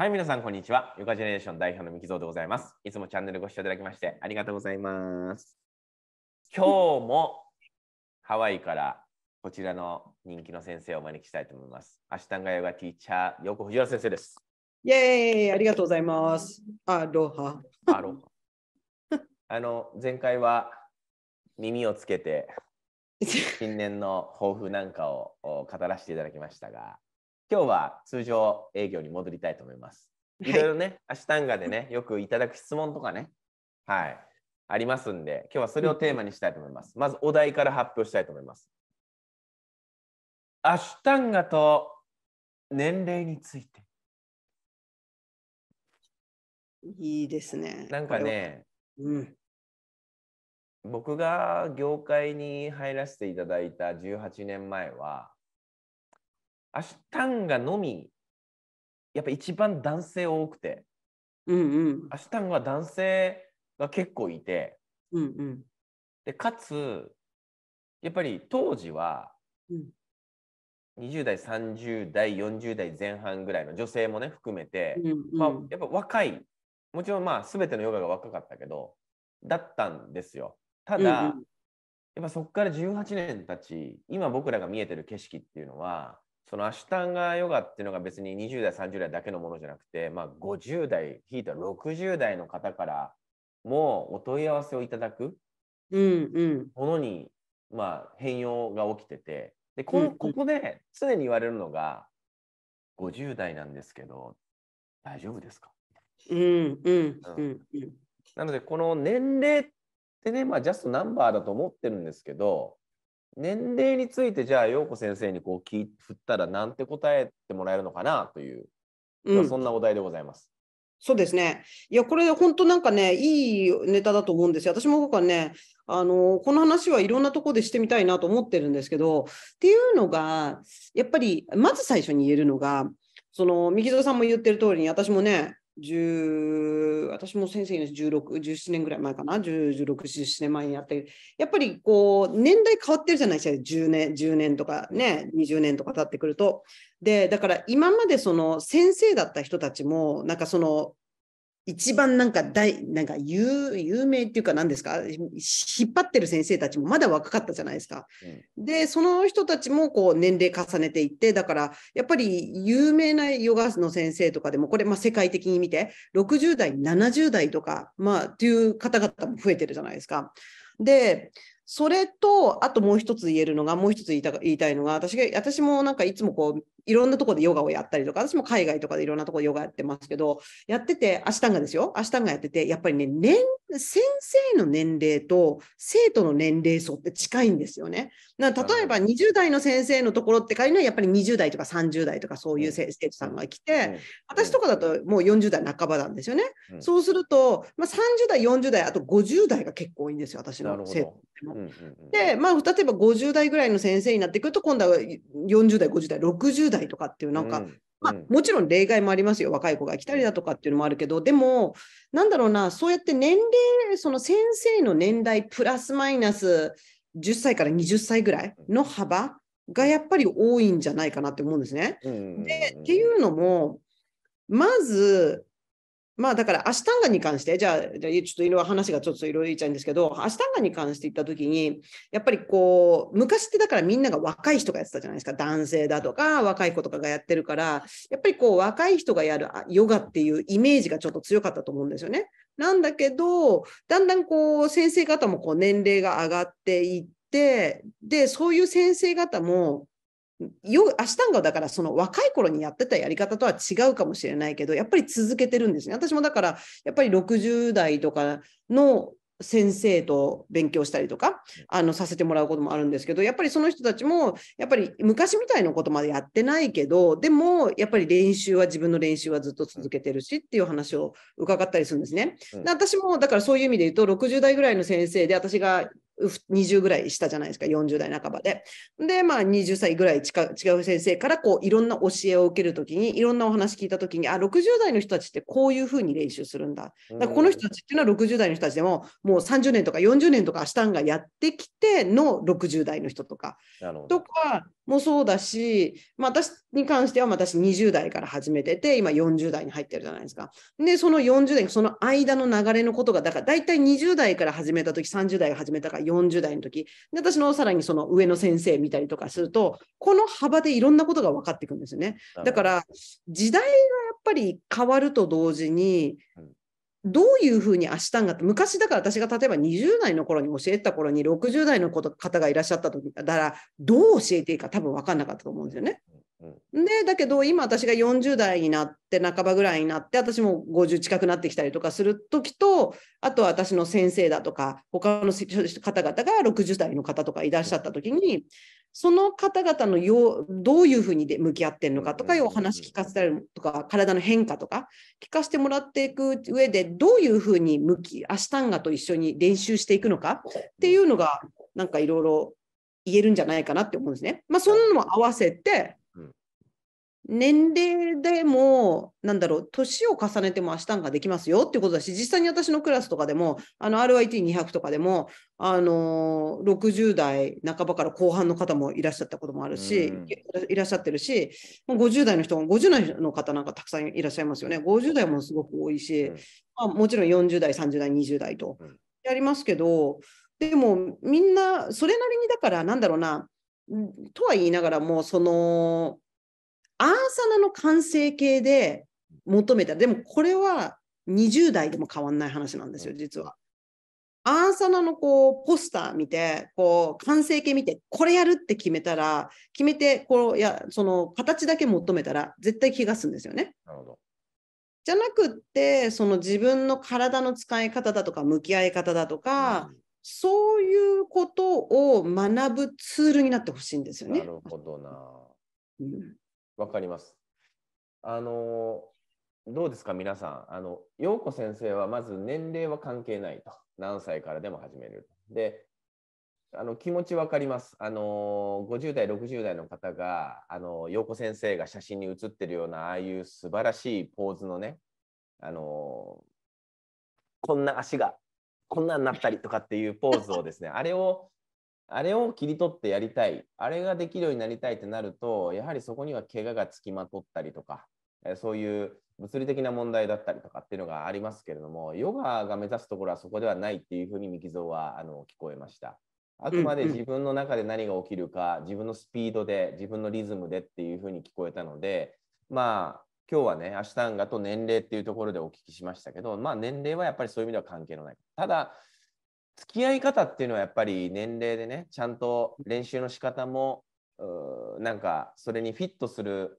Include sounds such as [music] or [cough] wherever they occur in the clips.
はい、皆さん、こんにちは。ヨガジェネレーション代表のミキゾウでございます。いつもチャンネルご視聴いただきまして、ありがとうございます。今日もハワイからこちらの人気の先生をお招きしたいと思います。アシタンガヨガティーチャー、横藤原先生です。イェーイありがとうございます。アロハ。アロハ。[laughs] あの、前回は耳をつけて、新 [laughs] 年の抱負なんかを語らせていただきましたが、今日は通常営業に戻りたいと思います。いろいろね、アシュタンガでね、[laughs] よくいただく質問とかね、はい、ありますんで、今日はそれをテーマにしたいと思います。まずお題から発表したいと思います。アシュタンガと年齢について。いいですね。なんかね、うん、僕が業界に入らせていただいた18年前は、アシュタンガのみやっぱ一番男性多くて、うんうん、アシュタンガは男性が結構いて、うんうん、でかつやっぱり当時は、うん20代30代40代前半ぐらいの女性もね含めて、うんうん、まあ、やっぱ若いもちろんまあ全てのヨガが若かったけどだったんですよただ、うんうん、やっぱそこから18年たち今僕らが見えてる景色っていうのはそのアシュタンガヨガっていうのが別に20代30代だけのものじゃなくて、まあ、50代ひいたは60代の方からもお問い合わせをいただくものに、まあ、変容が起きててでこのここで常に言われるのが「50代なんですけど大丈夫ですか?」うんうん、なのでこの年齢ってね、まあ、ジャストナンバーだと思ってるんですけど年齢についてじゃあ陽子先生にこう聞振ったらなんて答えてもらえるのかなという、うん、そんなお題でございます。そうですね。いや、これ本当なんかね、いいネタだと思うんですよ。私も僕はね、あの、この話はいろんなとこでしてみたいなと思ってるんですけど、っていうのが、やっぱり、まず最初に言えるのが、その、右蔵さんも言ってる通りに、私もね、私も先生に1617年ぐらい前かな1617年前にやってやっぱりこう年代変わってるじゃないですか10年10年とかね20年とか経ってくるとでだから今までその先生だった人たちもなんかその一番なんか大、なんか有有名っていうか何ですか、引っ張ってる先生たちもまだ若かったじゃないですか。うん、で、その人たちもこう年齢重ねていって、だからやっぱり有名なヨガの先生とかでも、これまあ世界的に見て、60代、70代とか、まあっていう方々も増えてるじゃないですか。で、それと、あともう一つ言えるのが、もう一つ言いたいのが、私が私もなんかいつもこういろんなとこでヨガをやったりとか、私も海外とかでいろんなとこでヨガやってますけど、やってて、アシタンガですよ、アシタンガやってて、やっぱりね、年、先生の年齢と生徒の年齢層って近いんですよね。な例えば20代の先生のところって仮にはやっぱり20代とか30代とかそういう生徒さんが来て、私とかだともう40代半ばなんですよね。そうすると、まあ、30代、40代、あと50代が結構多いんですよ、私の生徒で、まあ、例えば50代ぐらいの先生になってくると、今度は40代、50代、60代。20代とかっていうなんか、うん、まあ、もちろん例外もありますよ若い子が来たりだとかっていうのもあるけどでもなんだろうなそうやって年齢その先生の年代プラスマイナス10歳から20歳ぐらいの幅がやっぱり多いんじゃないかなって思うんですね。でっていうのもまずまあだからアシタンガに関して、じゃあ、じゃちょっといろいろ話がちょっといろいろ言っちゃうんですけど、アシタンガに関して言ったときに、やっぱりこう、昔ってだからみんなが若い人がやってたじゃないですか、男性だとか若い子とかがやってるから、やっぱりこう、若い人がやるヨガっていうイメージがちょっと強かったと思うんですよね。なんだけど、だんだんこう、先生方もこう年齢が上がっていって、で、そういう先生方も、よアシタンガだからその若い頃にやってたやり方とは違うかもしれないけどやっぱり続けてるんですね私もだからやっぱり60代とかの先生と勉強したりとかあのさせてもらうこともあるんですけどやっぱりその人たちもやっぱり昔みたいなことまでやってないけどでもやっぱり練習は自分の練習はずっと続けてるしっていう話を伺ったりするんですね。で私もだからそういう意味で言うと60代ぐらいの先生で私が20ぐらいしたじゃないですか、40代半ばで。で、まあ、20歳ぐらい違う先生からこういろんな教えを受けるときに、いろんなお話聞いたときに、あ、60代の人たちってこういうふうに練習するんだ。だからこの人たちっていうのは60代の人たちでも、もう30年とか40年とかアシタがやってきての60代の人とか。とか、もそうだし、まあ、私に関しては私20代から始めてて、今40代に入ってるじゃないですか。で、その40代、その間の流れのことが、だから大体20代から始めた時、30代が始めたから40代の時、で私のさらにその上の先生見たりとかすると、この幅でいろんなことが分かってくるんですよね。だから時代がやっぱり変わると同時に、どういうふうに明日が昔だから私が例えば20代の頃に教えた頃に60代の方がいらっしゃった時だからどう教えていいか多分分かんなかったと思うんですよね。でだけど今私が40代になって半ばぐらいになって私も50近くなってきたりとかする時とあとは私の先生だとか他の方々が60代の方とかいらっしゃった時にその方々のようどういうふうにで向き合ってるのかとかいうお話聞かせたりとか体の変化とか聞かせてもらっていく上でどういうふうに向きアシタンガと一緒に練習していくのかっていうのがなんかいろいろ言えるんじゃないかなって思うんですね。まあ、そんなのも合わせて年齢でも、なんだろう、年を重ねても明日ができますよっていうことだし、実際に私のクラスとかでも、RIT200 とかでも、あのー、60代半ばから後半の方もいらっしゃったこともあるし、いらっしゃってるし、50代の人も、50代の方なんかたくさんいらっしゃいますよね。50代もすごく多いし、まあ、もちろん40代、30代、20代とやりますけど、でもみんなそれなりにだから、なんだろうな、とは言いながらも、その、アーサナの完成形で求めたでもこれは20代でも変わんない話なんですよ実は。アーサナのこうポスター見てこう完成形見てこれやるって決めたら決めてこうやその形だけ求めたら絶対気がすんですよね。なるほどじゃなくってその自分の体の使い方だとか向き合い方だとか、うん、そういうことを学ぶツールになってほしいんですよね。なるほどな。うんわかります。あのどうですか皆さんあの陽子先生はまず年齢は関係ないと何歳からでも始めるであの気持ち分かりますあの50代60代の方があの陽子先生が写真に写ってるようなああいう素晴らしいポーズのねあのこんな足がこんなんなったりとかっていうポーズをですねあれをあれを切り取ってやりたい、あれができるようになりたいってなると、やはりそこには怪我がつきまとったりとか、そういう物理的な問題だったりとかっていうのがありますけれども、ヨガが目指すところはそこではないっていうふうに三木蔵はあの聞こえました。あくまで自分の中で何が起きるか、うんうん、自分のスピードで、自分のリズムでっていうふうに聞こえたので、まあ、今日はね、アシュタンガと年齢っていうところでお聞きしましたけど、まあ、年齢はやっぱりそういう意味では関係のない。ただ、付き合い方っていうのはやっぱり年齢でねちゃんと練習の仕方もなんかそれにフィットする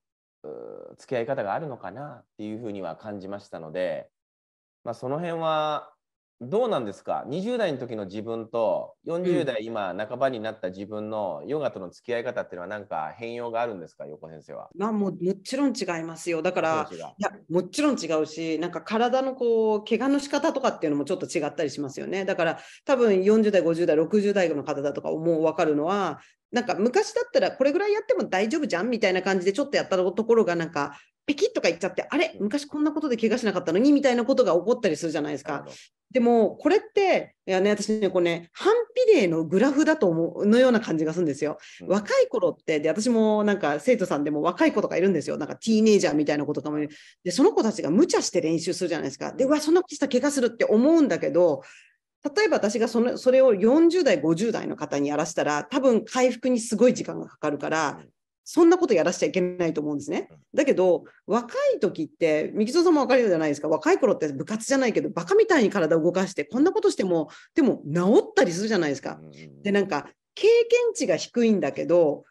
付き合い方があるのかなっていうふうには感じましたので、まあ、その辺はどうなんですか20代の時の自分と40代今半ばになった自分のヨガとの付き合い方っていうのは何か変容があるんですか横先生は。まあももちろん違いますよだからいやもちろん違うしなんか体のこう怪我の仕方とかっていうのもちょっと違ったりしますよねだから多分40代50代60代の方だとかもう分かるのはなんか昔だったらこれぐらいやっても大丈夫じゃんみたいな感じでちょっとやったところがなんかペキッとか言っちゃって、あれ昔こんなことで怪我しなかったのにみたいなことが起こったりするじゃないですか。でも、これって、いやね、私ね、これね、反比例のグラフだと思う、のような感じがするんですよ。若い頃って、で、私もなんか生徒さんでも若い子とかいるんですよ。なんかティーネイジャーみたいな子とかもいる。で、その子たちが無茶して練習するじゃないですか。で、うわ、そんなことし怪我するって思うんだけど、例えば私がそのそれを40代、50代の方にやらせたら、多分回復にすごい時間がかかるから、そんなことやらしちゃいけないと思うんですね。だけど、若い時って、三木蔵さんも分かるじゃないですか、若い頃って部活じゃないけど、バカみたいに体を動かして、こんなことしても、でも治ったりするじゃないですか。で、なんか、経験値が低いんだけど、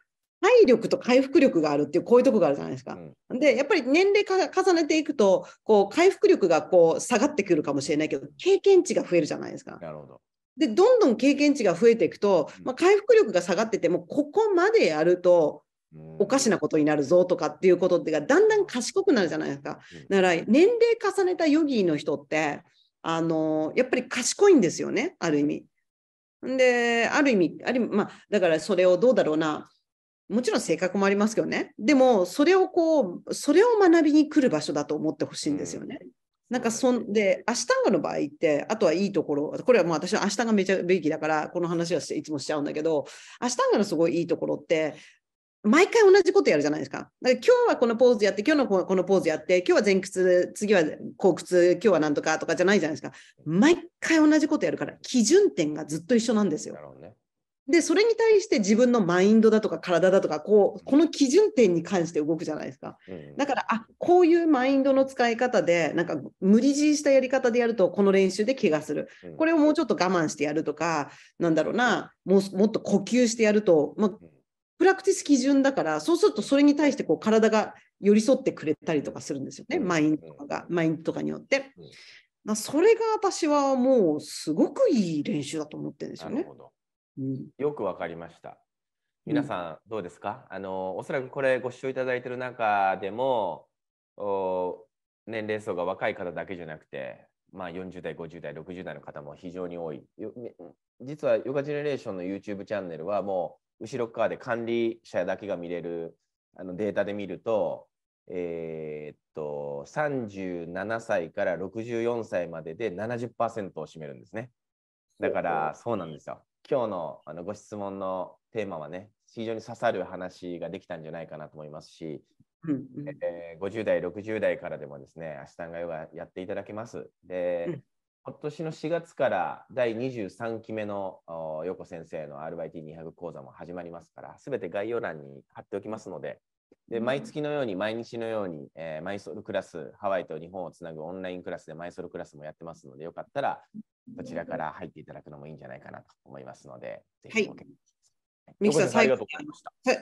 体力と回復力があるっていう、こういうとこがあるじゃないですか。で、やっぱり年齢重ねていくと、こう、回復力がこう、下がってくるかもしれないけど、経験値が増えるじゃないですか。なるほど。で、どんどん経験値が増えていくと、まあ、回復力が下がってても、ここまでやると、おかしなことになるぞとかっていうことがだんだん賢くなるじゃないですか。だから年齢重ねたヨギの人ってあのやっぱり賢いんですよねある意味。である意味ある意味まあだからそれをどうだろうなもちろん性格もありますけどねでもそれをこうそれを学びに来る場所だと思ってほしいんですよね。なんかそんで、明日がの場合って、あとはいいところ、これはもう私は明日がめちゃべきだから、この話はいつもしちゃうんだけど、明日がのすごいいいところって、毎回同じことやるじゃないですか。だから今日はこのポーズやって、今日のこのポーズやって、今日は前屈、次は後屈、今日はなんとかとかじゃないじゃないですか。毎回同じことやるから、基準点がずっと一緒なんですよ。で、それに対して自分のマインドだとか体だとか、こう、この基準点に関して動くじゃないですか。だから、あ、こういうマインドの使い方で、なんか無理強いしたやり方でやると、この練習で怪我する。これをもうちょっと我慢してやるとか、なんだろうな、もうもっと呼吸してやると、まあ、プラクティス基準だから、そうするとそれに対してこう体が寄り添ってくれたりとかするんですよね、マインドとかが、マインドとかによって。まあ、それが私はもうすごくいい練習だと思ってるんですよね。うん、よくわかりました。皆さんどうですか、うん、あのおそらくこれご視聴いただいてる中でも年齢層が若い方だけじゃなくて、まあ、40代50代60代の方も非常に多い実はヨガジェネレーションの YouTube チャンネルはもう後ろ側で管理者だけが見れるあのデータで見ると、えー、っと37歳から64歳までで70%を占めるんですね。だからそうなんですよ。今日のあのご質問のテーマはね非常に刺さる話ができたんじゃないかなと思いますし、うんうん、えー、50代60代からでもですねアシタヨガやっていただけます。で、今年の4月から第23期目の横先生の RYT200 講座も始まりますから、すべて概要欄に貼っておきますので、で毎月のように、毎日のように、えー、マイソルクラス、ハワイと日本をつなぐオンラインクラスでマイソルクラスもやってますので、よかったらそちらから入っていただくのもいいんじゃないかなと思いますので、ぜひ、はいミキさん最後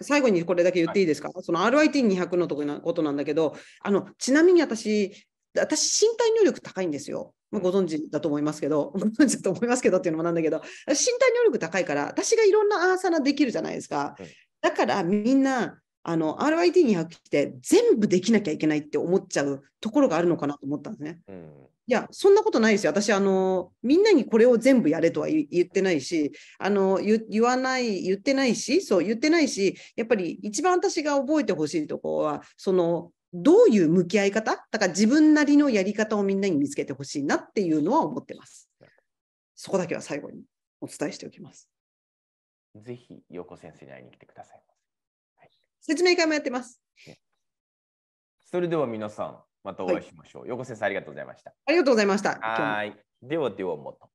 最後にこれだけ言っていいですか、はい、その RIT200 のこことなんだけどあの、ちなみに私、私、身体能力高いんですよ。まあ、ご存知だと思いますけど、[laughs] ご存知だと思いますけどっていうのもなんだけど、身体能力高いから、私がいろんなアーサナできるじゃないですか。だからみんな、あの RIT200 って全部できなきゃいけないって思っちゃうところがあるのかなと思ったんですね。うん、いや、そんなことないですよ。私、あの、みんなにこれを全部やれとは言ってないし、あの、言わない、言ってないし、そう、言ってないし、やっぱり一番私が覚えてほしいとこは、その、どういう向き合い方だから自分なりのやり方をみんなに見つけてほしいなっていうのは思ってます。そこだけは最後にお伝えしておきます。ぜひ、陽子先生に会いに来てください。はい、説明会もやってます。それでは皆さん、またお会いしましょう。陽、は、子、い、先生、ありがとうございました。ありがとうございました。はい。ではではもっと。